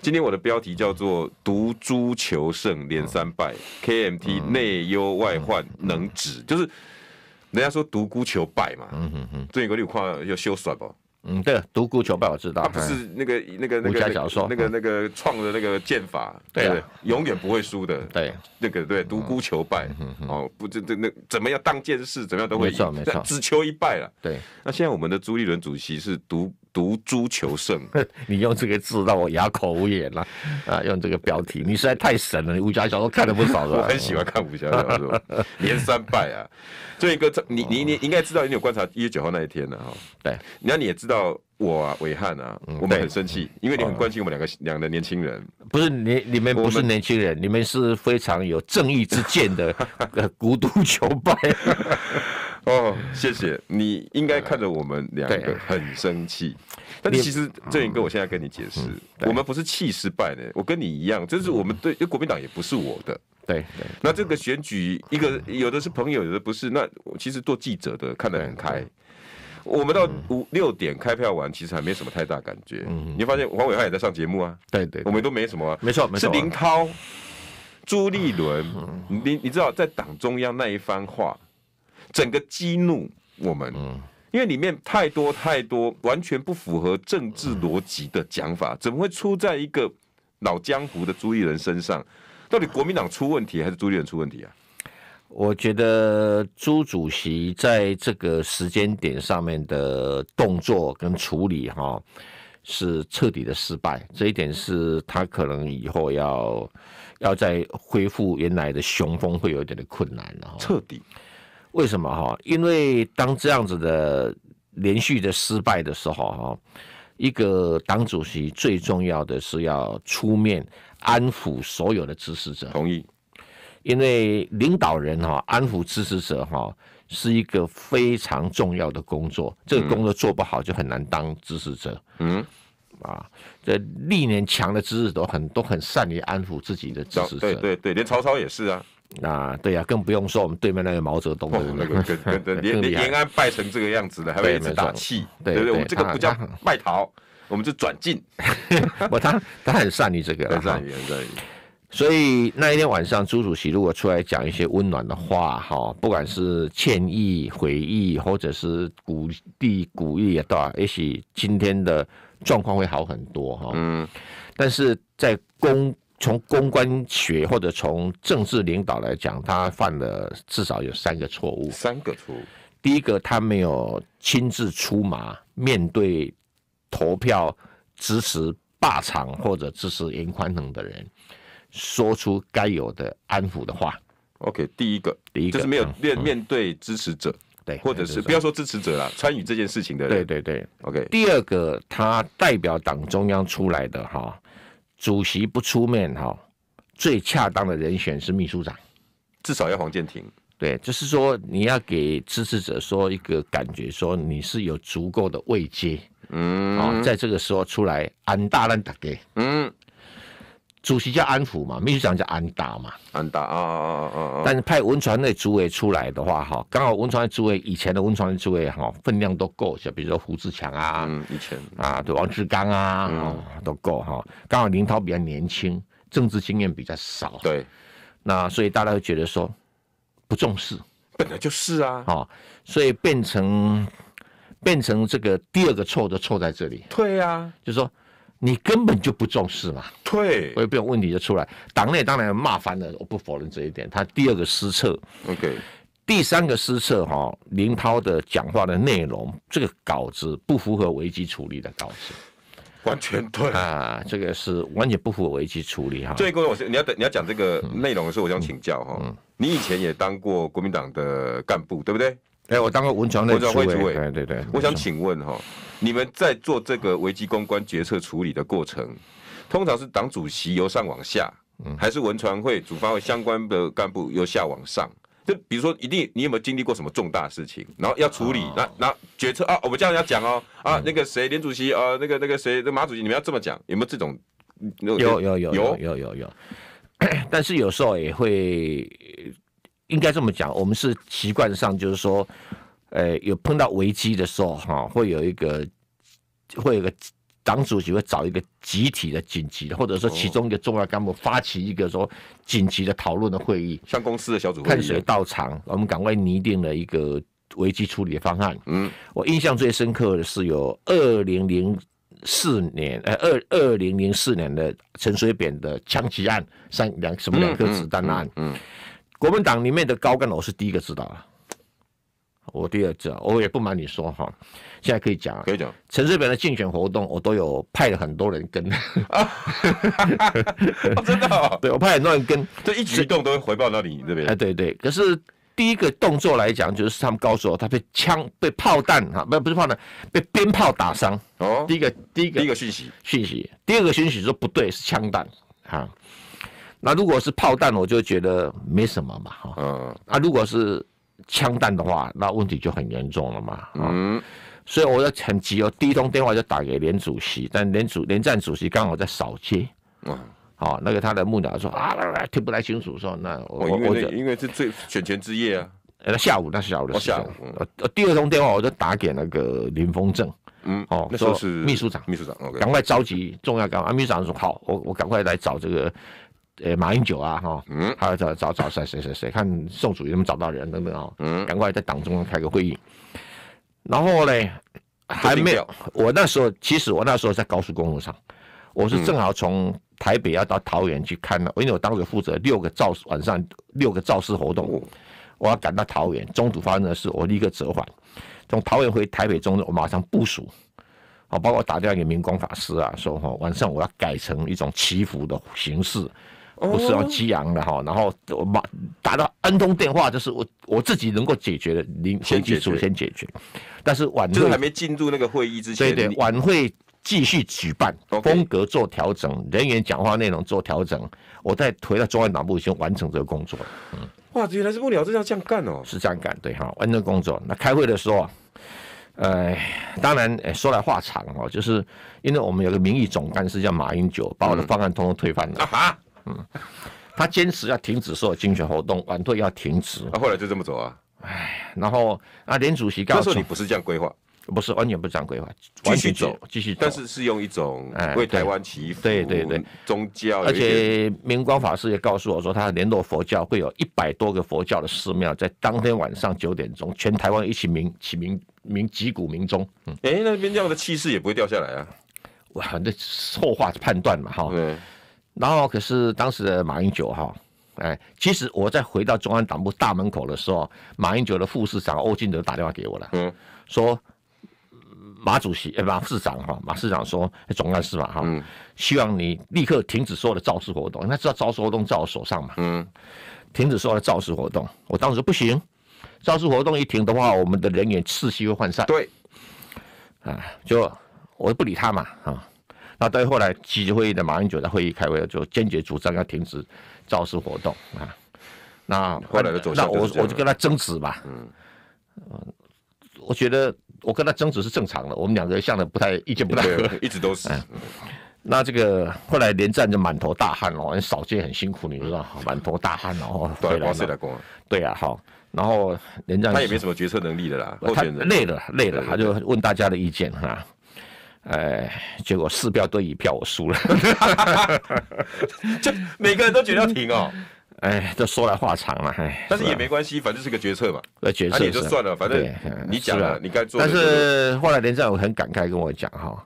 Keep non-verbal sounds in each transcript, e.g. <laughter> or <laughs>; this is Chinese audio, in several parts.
今天我的标题叫做“独孤求胜，连三败 ”，KMT 内忧外患能止？就是人家说“独孤求败”嘛，嗯哼哼，最近个六块要修算不？嗯，对，“独孤求败”我知道，他不是那个那个那个武侠小说那个那个创的那个剑法，对，永远不会输的，对，那个对“独孤求败”，哦，不，这这那怎么样当剑士，怎么样都会，没错没错，只求一败了，对。那现在我们的朱立伦主席是独。独株求胜，<laughs> 你用这个字让我哑口无言了啊！用这个标题，你实在太神了。你武侠小说看了不少，了，我很喜欢看武侠小说。<laughs> 连三拜啊，这以哥，你你你应该知道，你有观察一月九号那一天的哈。对，那你也知道，我啊，伟汉啊，我们很生气，因为你很关心我们两个两个年轻人。不是你你们不是年轻人，你们是非常有正义之见的孤独求败。<laughs> 哦，谢谢。你应该看着我们两个很生气，但其实正云哥，我现在跟你解释，我们不是气失败的。我跟你一样，就是我们对国民党也不是我的。对，那这个选举，一个有的是朋友，有的不是。那其实做记者的看得很开。我们到五六点开票完，其实还没什么太大感觉。你发现黄伟汉也在上节目啊？对，对，我们都没什么，没错，是林涛、朱立伦。你你知道在党中央那一番话。整个激怒我们，嗯，因为里面太多太多完全不符合政治逻辑的讲法，怎么会出在一个老江湖的朱立人身上？到底国民党出问题，还是朱立人出问题啊？我觉得朱主席在这个时间点上面的动作跟处理，哈，是彻底的失败。这一点是他可能以后要要再恢复原来的雄风，会有点的困难了。彻底。为什么哈？因为当这样子的连续的失败的时候哈，一个党主席最重要的是要出面安抚所有的支持者。同意。因为领导人哈安抚支持者哈是一个非常重要的工作，这个工作做不好就很难当支持者。嗯。啊，这历年强的支持者很都很善于安抚自己的支持者，对对对，连曹操也是啊。啊，对呀，更不用说我们对面那个毛泽东的那个，<laughs> 连连延安败成这个样子了，还一直打气，对不对？我这个不叫卖 <laughs> 桃，我们就转进。我 <laughs> 他他很善于这个，很善于善于。所以那一天晚上，朱主席如果出来讲一些温暖的话，哈，不管是歉意、悔意，或者是鼓励、鼓励，也吧？也许今天的状况会好很多，哈。嗯，但是在公从公关学或者从政治领导来讲，他犯了至少有三个错误。三个错误。第一个，他没有亲自出马面对投票支持霸场或者支持严宽能的人，说出该有的安抚的话。OK，第一个，第一个就是没有面面对支持者，对，或者是不要说支持者了，参与这件事情的人。对对对，OK。第二个，他代表党中央出来的哈。主席不出面哈，最恰当的人选是秘书长，至少要黄建庭。对，就是说你要给支持者说一个感觉，说你是有足够的慰藉，嗯，哦，在这个时候出来安大烂打给，嗯。主席叫安抚嘛，秘书长叫安达嘛，安达啊啊啊啊但是派文传的主委出来的话，哈，刚好文传的主委以前的文传的主委哈分量都够，像比如说胡志强啊，嗯，以前啊，对，王志刚啊，都够哈。刚好林涛比较年轻，政治经验比较少，对，那所以大家会觉得说不重视，本来就是啊，哦，所以变成变成这个第二个错就错在这里，对呀，就是说。你根本就不重视嘛，对，我有用问题就出来，党内当然骂翻了，我不否认这一点。他第二个失策，OK，第三个失策哈，林涛的讲话的内容，这个稿子不符合危机处理的稿子，完全对啊，这个是完全不符合危机处理哈。这一我是我你要你要讲这个内容的时候，我想请教哈，你以前也当过国民党的干部，对不对？哎，我当个文传会主委，对对对，我想请问哈，你们在做这个危机公关决策处理的过程，通常是党主席由上往下，还是文传会主发会相关的干部由下往上？就比如说，一定你有没有经历过什么重大事情，然后要处理，那那决策啊，我们这样要讲哦，啊那个谁，林主席啊，那个那个谁，那马主席，你们要这么讲，有没有这种？有有有有有有，<coughs> 但是有时候也会。应该这么讲，我们是习惯上就是说，呃，有碰到危机的时候，哈，会有一个，会有个党主席会找一个集体的紧急的，或者说其中一个重要干部发起一个说紧急的讨论的会议，像公司的小组，看谁到场，我们赶快拟定了一个危机处理的方案。嗯，我印象最深刻的是有二零零四年，呃，二二零零四年的陈水扁的枪击案，三两什么两颗子弹案，嗯。国民党里面的高干，我是第一个知道了。我第二知道，我也不瞒你说哈，现在可以讲，可以讲陈世表的竞选活动，我都有派了很多人跟。<laughs> 真的？<laughs> 对，我派很多人跟，这一举动都会回报到你这边。哎，对对。可是第一个动作来讲，就是他们告诉我，他被枪被炮弹哈，不不是炮弹，被鞭炮打伤。哦。第一个第一个第一个讯息讯息，第二个讯息说不对，是枪弹啊。那如果是炮弹，我就觉得没什么嘛，哈。嗯。那如果是枪弹的话，那问题就很严重了嘛。嗯。所以我就很急哦，第一通电话就打给连主席，但连主连战主席刚好在扫街。嗯。啊，那个他的幕僚说啊，听不太清楚，说那我因为因为是最选前之夜啊，那下午那下午的事。下午。第二通电话我就打给那个林峰正。嗯。哦，那时候是秘书长，秘书长，赶快召集重要岗。啊，秘书长说好，我我赶快来找这个。呃，马英九啊，哈，还要找找找谁谁谁谁？看宋楚瑜他有找到人等等啊，赶快在党中央开个会议。然后嘞，还没有。我那时候其实我那时候在高速公路上，我是正好从台北要到桃园去，看到因为我当时负责六个造晚上六个造势活动，我要赶到桃园。中途发生的事我立刻折返，从桃园回台北中，我马上部署，好，包括打掉一给民工法师啊，说哈晚上我要改成一种祈福的形式。不是要激昂的哈，然后我马打到 N 通电话，就是我我自己能够解决的，您先解决，先解决。但是晚会没进入那个会议之前，对对，晚会继续举办，风格做调整，人员讲话内容做调整，我再回到中央党部先完成这个工作。嗯，哇，原来是不了，这要这样干哦，是这样干对哈，N 个工作。那开会的时候，呃，当然哎、说来话长哦，就是因为我们有个名义总干事叫马英九，把我的方案通通推翻了啊哈。嗯，他坚持要停止所有竞选活动，晚退要停止。啊、后来就这么走啊？哎，然后啊，连主席告诉，你不是这样规划，不是完全不是这样规划，继续走，继续走。但是是用一种为台湾祈福，对对对，宗教。而且明光法师也告诉我说，他联络佛教，会有一百多个佛教的寺庙在当天晚上九点钟，全台湾一起鸣起鸣鸣击鼓鸣钟。哎，那边这样的气势也不会掉下来啊？哇，那后话判断嘛，哈。对。然后可是当时马英九哈，哎，其实我在回到中安党部大门口的时候，马英九的副市长欧金德打电话给我了，嗯，说马主席，马市长哈，马市长说总干事嘛哈，希望你立刻停止所有的造势活动，因为道造势活动在我手上嘛，嗯，停止所有的造势活动，我当时不行，造势活动一停的话，我们的人员士序会涣散，对，啊，就我不理他嘛，啊。那在后来几次会议的马英九的会议开会，就坚决主张要停止造势活动啊。那后来那我我就跟他争执吧。嗯，我觉得我跟他争执是正常的，我们两个向来不太意见不合，一直都是。那这个后来连战就满头大汗了，扫街很辛苦，你知道满头大汗哦，对，光了工。对啊，好，然后连战他也没什么决策能力的啦，他累了累了，他就问大家的意见哈。哎，结果四票对一票，我输了。<laughs> 就每个人都觉得要停哦。<laughs> 哎，这说来话长了，哎，但是也没关系，反正是个决策嘛，那决策也就算了，反正你讲了，你该做。但是后来连战我很感慨跟我讲哈，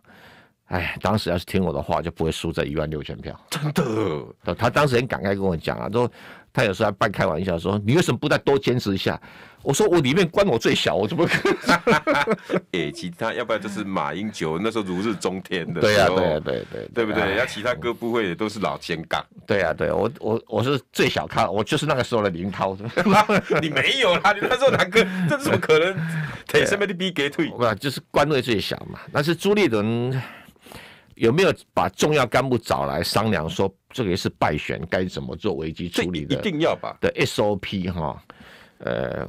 哎，当时要是听我的话，就不会输这一万六千票。真的，他当时很感慨跟我讲啊，说。他有时候还半开玩笑说：“你为什么不再多坚持一下？”我说：“我里面关我最小，我怎么可能？”哎，<laughs> 其他要不然就是马英九那时候如日中天的。对呀，对呀，对对，对不对？要其他歌不会也都是老天港。对呀，对，我我我是最小咖，我就是那个时候的林涛，对吧？你没有啦，你那时候哪个？这怎么可能？天生的逼给退。对啊，就是官位最小嘛。但是朱立伦。有没有把重要干部找来商量说这个是败选该怎么做危机处理的？一定要吧？的 SOP 哈，呃，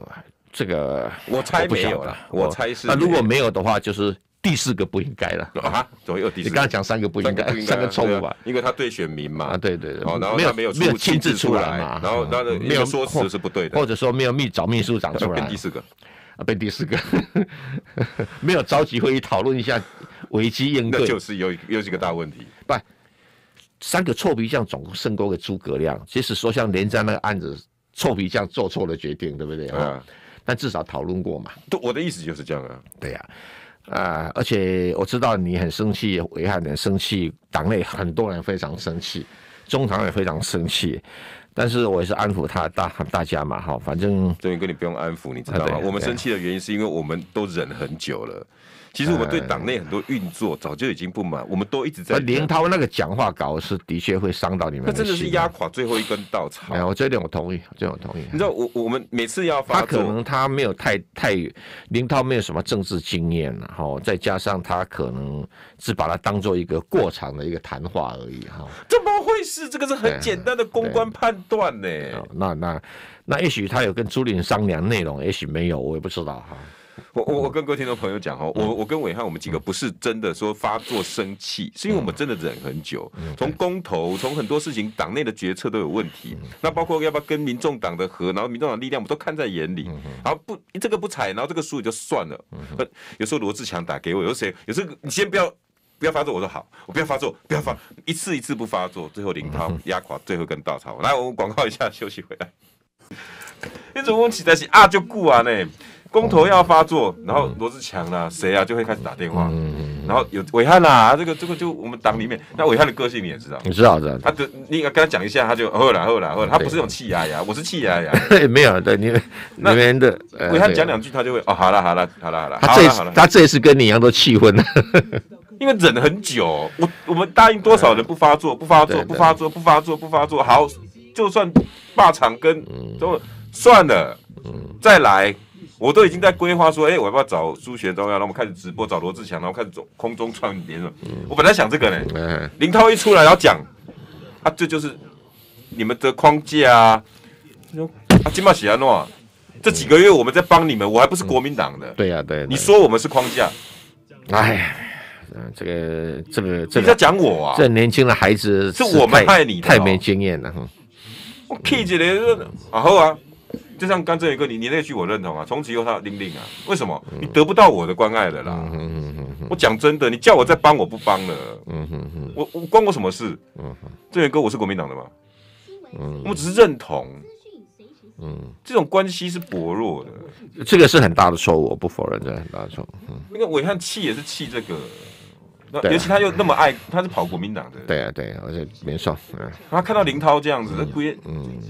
这个我猜没有了。我猜是那如果没有的话，就是第四个不应该了啊。左右第四，你刚才讲三个不应该，三个错误吧？因为他对选民嘛，啊对对对，然后没有没有没有亲自出来嘛，然后他没有说辞是不对的，或者说没有秘找秘书长出来。<laughs> 变第四个，啊，变第四个，没有召集会议讨论一下。危机应对，那就是有有几个大问题。不，三个臭皮匠总胜过个诸葛亮。即使说像连战那个案子，臭皮匠做错了决定，对不对啊？但至少讨论过嘛。我的意思就是这样啊。对呀，啊，而且我知道你很生气，危害很生气，党内很多人非常生气，中堂也非常生气。但是我也是安抚他大大家嘛，哈，反正周永根你不用安抚，你知道吗？我们生气的原因是因为我们都忍很久了。其实我们对党内很多运作早就已经不满，我们都一直在。林涛那个讲话稿是的确会伤到你们。那真的是压垮最后一根稻草。哎，我这点我同意，这点我同意。你知道，我我们每次要发，他可能他没有太太林涛没有什么政治经验然后再加上他可能是把它当做一个过场的一个谈话而已哈。怎么会是？这个是很简单的公关判断呢。那那那，也许他有跟朱林商量内容，也许没有，我也不知道哈。我我我跟各位听众朋友讲哦，我我跟伟汉我们几个不是真的说发作生气，是因为我们真的忍很久。从公投，从很多事情，党内的决策都有问题。那包括要不要跟民众党的和，然后民众党力量我们都看在眼里。然后不这个不采，然后这个输也就算了。有时候罗志强打给我，有些有时候你先不要不要发作，我说好，我不要发作，不要发一次一次不发作，最后林涛压垮，最后跟稻草。来，我们广告一下，休息回来。一种问题是啊，就顾啊呢？公投要发作，然后罗志强啦，谁啊就会开始打电话。嗯，嗯。然后有伟汉啦，这个这个就我们党里面，那伟汉的个性你也知道。你知道知道。他的你跟他讲一下，他就后来后来后来，他不是那种气压呀，我是气压呀。<laughs> 没有，对你那边的伟汉讲两句，他就会哦，好了好了好了好了。他这次他这一次跟你一样都气昏了，因为忍了很久。我我们答应多少人不发作，不发作，不发作，不发作，不发作。好，就算霸场跟都算了，再来。我都已经在规划说，哎，我要不要找苏学忠？要，后我们开始直播找罗志祥，然后开始走空中串联了。我本来想这个呢。林涛一出来然后讲，啊，这就是你们的框架啊。啊，金马喜啊诺，这几个月我们在帮你们，我还不是国民党的。对呀对。你说我们是框架？哎，这个这个这个。你在讲我啊？这年轻的孩子是我们害你太没经验了。我气起的，啊好啊。就像刚正一个，你你那句我认同啊，从此以后他零零啊，为什么你得不到我的关爱了啦？嗯嗯嗯，我讲真的，你叫我再帮我不帮了，嗯哼哼，我我关我什么事？嗯哼，正元哥，我是国民党的嘛，嗯，我只是认同，嗯，这种关系是薄弱的，这个是很大的错误，我不否认，这很大的错误。那个我汉气也是气这个。尤其他又那么爱，他是跑国民党的。对啊，对，而且没错，嗯。他看到林涛这样子，他规嗯。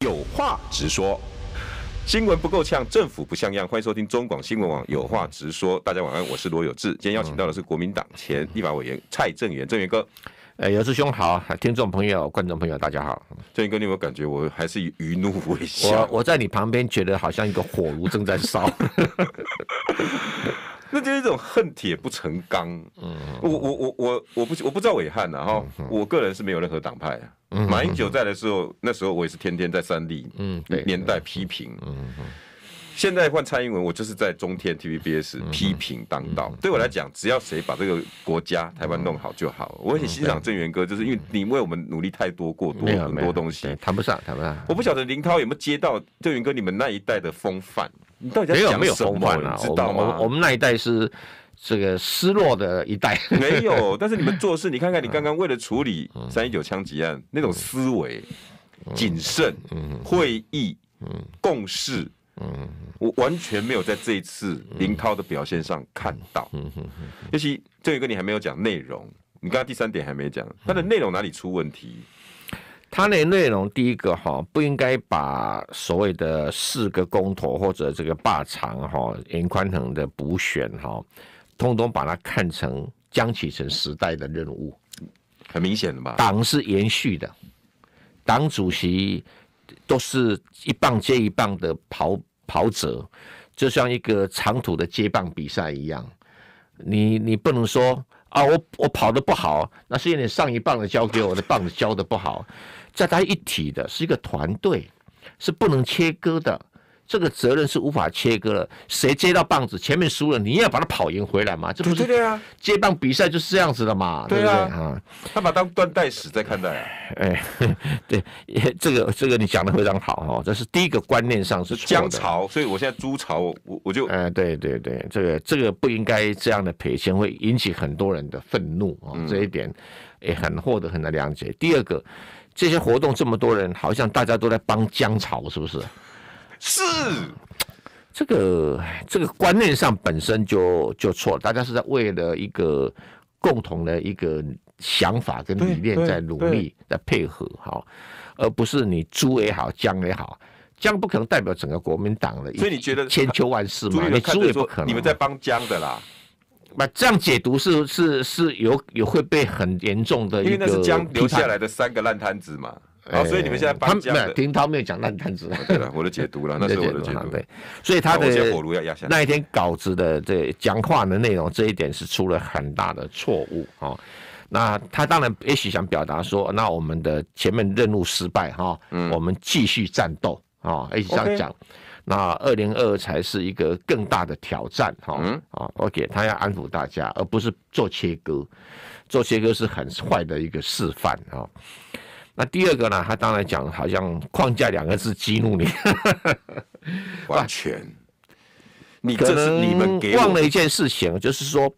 有话直说，新闻不够呛，政府不像样。欢迎收听中广新闻网《有话直说》，大家晚安，我是罗有志。今天邀请到的是国民党前立法委员蔡正元，正元哥。哎，姚师兄好，听众朋友、观众朋友，大家好。建哥，你有没有感觉我还是以愚怒微笑？我我在你旁边，觉得好像一个火炉正在烧，<laughs> 那就是一种恨铁不成钢。嗯，我我我我我不我不知道伟汉呐哈，我个人是没有任何党派啊。马英九在的时候，那时候我也是天天在三立，嗯，年代批评。嗯嗯。现在换蔡英文，我就是在中天 TVBS 批评当道。对我来讲，只要谁把这个国家台湾弄好就好我很欣赏正源哥，就是因为你为我们努力太多过多很多东西，谈不上谈不上。我不晓得林涛有没有接到正源哥你们那一代的风范？你到底在讲风范你知道吗？我们那一代是这个失落的一代。<laughs> 没有，但是你们做事，你看看你刚刚为了处理 <laughs> 三一九枪击案那种思维、谨慎、会议、共识。嗯，我完全没有在这一次林涛的表现上看到。嗯尤其这一个你还没有讲内容，你刚刚第三点还没讲，他的内容哪里出问题？他那内容第一个哈，不应该把所谓的四个公投或者这个霸场哈，严宽腾的补选哈，通通把它看成江启臣时代的任务，很明显的吧？党是延续的，党主席。都是一棒接一棒的跑跑者，就像一个长途的接棒比赛一样。你你不能说啊，我我跑得不好，那是为你上一棒的交给我的棒子交的不好。在它一体的是一个团队，是不能切割的。这个责任是无法切割了，谁接到棒子前面输了，你要把它跑赢回来嘛？这不对啊！接棒比赛就是这样子的嘛？对啊，他把当断代史在看待啊。哎，<laughs> 对，这个这个你讲的非常好哈，这是第一个观念上是江潮，所以我现在朱潮，我我就哎，对对对，这个这个不应该这样的赔钱，会引起很多人的愤怒啊。这一点也很获得很难谅解。第二个，这些活动这么多人，好像大家都在帮姜潮，是不是？是，这个这个观念上本身就就错了。大家是在为了一个共同的一个想法跟理念在努力，在配合哈，而不是你朱也好，江也好，江不可能代表整个国民党的，所以你觉得千秋万世嘛，你朱也不可能，你们在帮江的啦。那这样解读是是是有有会被很严重的，因为是江留下来的三个烂摊子嘛。啊，所以你们现在他们没有，廷涛没有讲烂摊子，对了，我的解读了，<laughs> 那是我的解读。对，所以他的那一天稿子的这讲话的内容，这一点是出了很大的错误啊。那他当然也许想表达说，那我们的前面任务失败哈，嗯，我们继续战斗啊，H 这样讲，那二零二才是一个更大的挑战哈。啊，OK，他要安抚大家，而不是做切割，做切割是很坏的一个示范啊。那第二个呢？他当然讲，好像“框架”两个字激怒你，<laughs> 完全。<laughs> 你这是你们给忘了一件事情，就是说，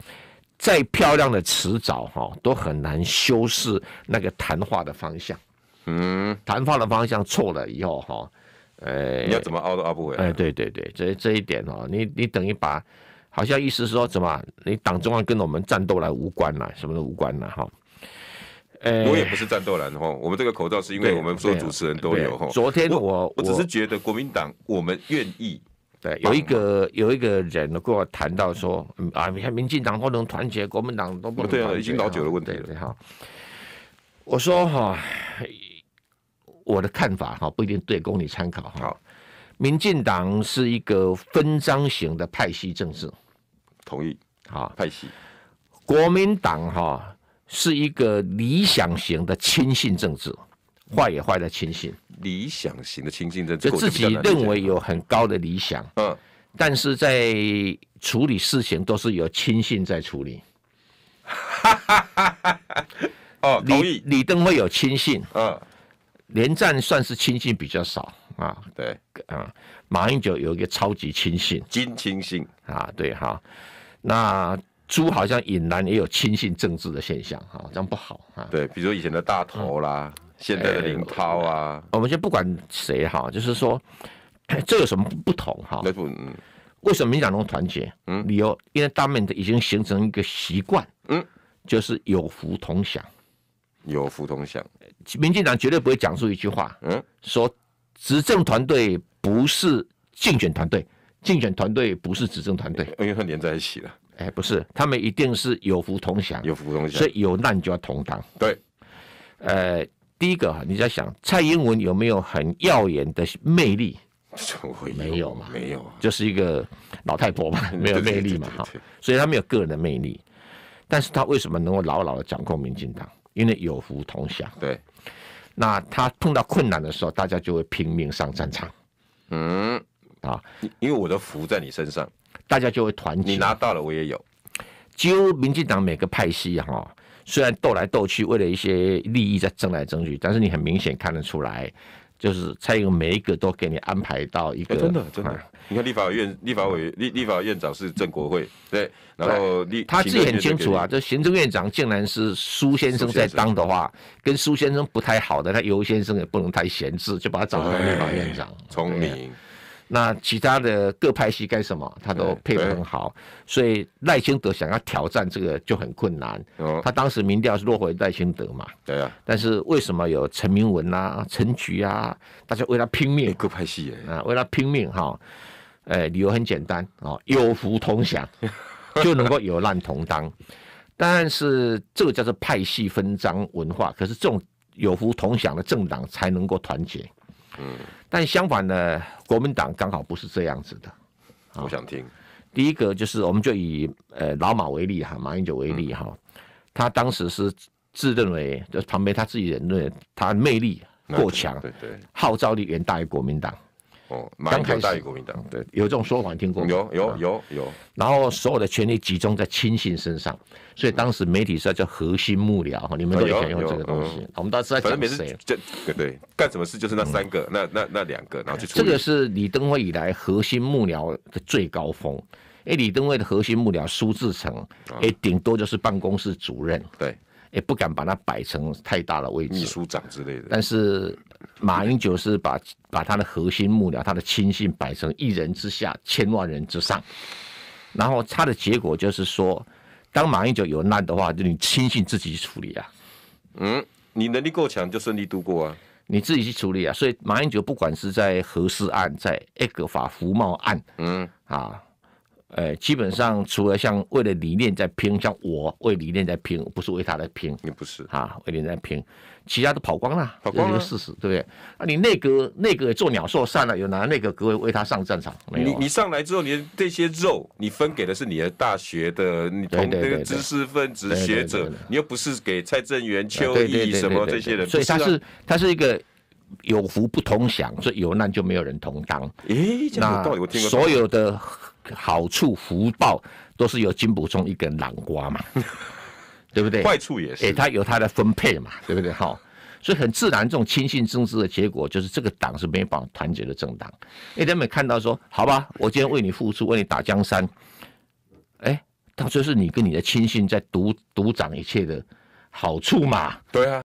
再漂亮的辞藻哈，都很难修饰那个谈话的方向。嗯，谈话的方向错了以后哈，呃，你要怎么凹都凹不回来。哎，对对对，这这一点哦，你你等于把好像意思说，怎么你党中央跟我们战斗来无关了，什么都无关了哈。我也不是战斗蓝哈，我们这个口罩是因为我们所有主持人都有哈。昨天我我只是觉得国民党，我们愿意对有一个有一个人跟我谈到说，啊，你看民进党都不能团结，国民党都不能。对啊，已经老久的问题了哈。我说哈，我的看法哈不一定对，供你参考哈。民进党是一个分赃型的派系政治，同意好派系。国民党哈。是一个理想型的亲信政治，坏也坏的亲信。理想型的亲信政，治，就自己认为有很高的理想。嗯，但是在处理事情都是由亲信在处理。哈哈哈！哈哦，李李登辉有亲信。嗯，连战算是亲信比较少啊。对，啊，马英九有一个超级亲信，金亲信啊。对哈，那。猪好像引然也有亲信政治的现象，哈，这样不好啊。对，比如以前的大头啦，现在的林涛啊。我们先不管谁哈，就是说，<clears throat> 这有什么不同哈？为什么民进党团结？嗯，理由因为他们已经形成一个习惯，嗯，就是有福同享。有福同享。民进党绝对不会讲出一句话，嗯，说执政团队不是竞选团队，竞选团队不是执政团队，因为它连在一起了。哎，不是，他们一定是有福同享，有福同享，所以有难就要同当。对，呃，第一个哈，你在想蔡英文有没有很耀眼的魅力？没有嘛，没有，就是一个老太婆嘛，<laughs> 没有魅力嘛，哈。所以他没有个人的魅力，但是他为什么能够牢牢的掌控民进党？因为有福同享。对，那他碰到困难的时候，大家就会拼命上战场。嗯，啊，因为我的福在你身上。大家就会团结。你拿到了，我也有。几乎民进党每个派系哈，虽然斗来斗去，为了一些利益在争来争去，但是你很明显看得出来，就是蔡英文每一个都给你安排到一个真的真的。你看立法院、立法委、立立法院长是郑国辉，对，然后他自己很清楚啊，这行政院长竟然是苏先生在当的话，跟苏先生不太好的，他尤先生也不能太闲置，就把他找到立法院长，聪明。那其他的各派系干什么，他都配得很好，所以赖清德想要挑战这个就很困难。他当时民调是落回赖清德嘛？对啊。但是为什么有陈明文啊、陈菊啊，大家为他拼命？各派系啊，为他拼命哈。哎，理由很简单啊，有福同享 <laughs> 就能够有难同当。但是这个叫做派系分赃文化，可是这种有福同享的政党才能够团结。嗯。但相反呢，国民党刚好不是这样子的。我想听。第一个就是，我们就以呃老马为例哈，马英九为例哈，他当时是自认为，就是旁边他自己人，他魅力过强，对对，号召力远大于国民党。哦，刚开始大国民党，对，有这种说法听过，有有有有。然后所有的权力集中在亲信身上，所以当时媒体在叫核心幕僚，哈，你们都喜想用这个东西。我们当时反正每次这对对，干什么事就是那三个，那那那两个，然后就这个是李登辉以来核心幕僚的最高峰。哎，李登辉的核心幕僚苏志成，哎，顶多就是办公室主任。对。也不敢把它摆成太大的位置，秘书长之类的。但是马英九是把把他的核心幕僚、他的亲信摆成一人之下、千万人之上。然后他的结果就是说，当马英九有难的话，就你亲信自己去处理啊。嗯，你能力够强就顺利度过啊，你自己去处理啊。所以马英九不管是在核事案，在埃格法服贸案，嗯啊。哎，基本上除了像为了理念在拼，像我为理念在拼，不是为他来拼，也不是啊，为理念在拼，其他都跑光了，跑光了，事实，对不对？啊，你内阁内阁做鸟兽散了，有拿内阁各位为他上战场，没有？你你上来之后，你这些肉你分给的是你的大学的，你同那个知识分子学者，你又不是给蔡正元、邱毅什么这些人，所以他是他是一个有福不同享，所以有难就没有人同当。哎，这有道理，我听所有的。好处福报都是由金补充一根南瓜嘛，<laughs> 对不对？坏处也是，哎，他有他的分配嘛，对不对？好，所以很自然，这种亲信政治的结果就是这个党是没办法团结的政党，因为他们看到说，好吧，我今天为你付出，为你打江山，哎，最就是你跟你的亲信在独独掌一切的好处嘛，对啊。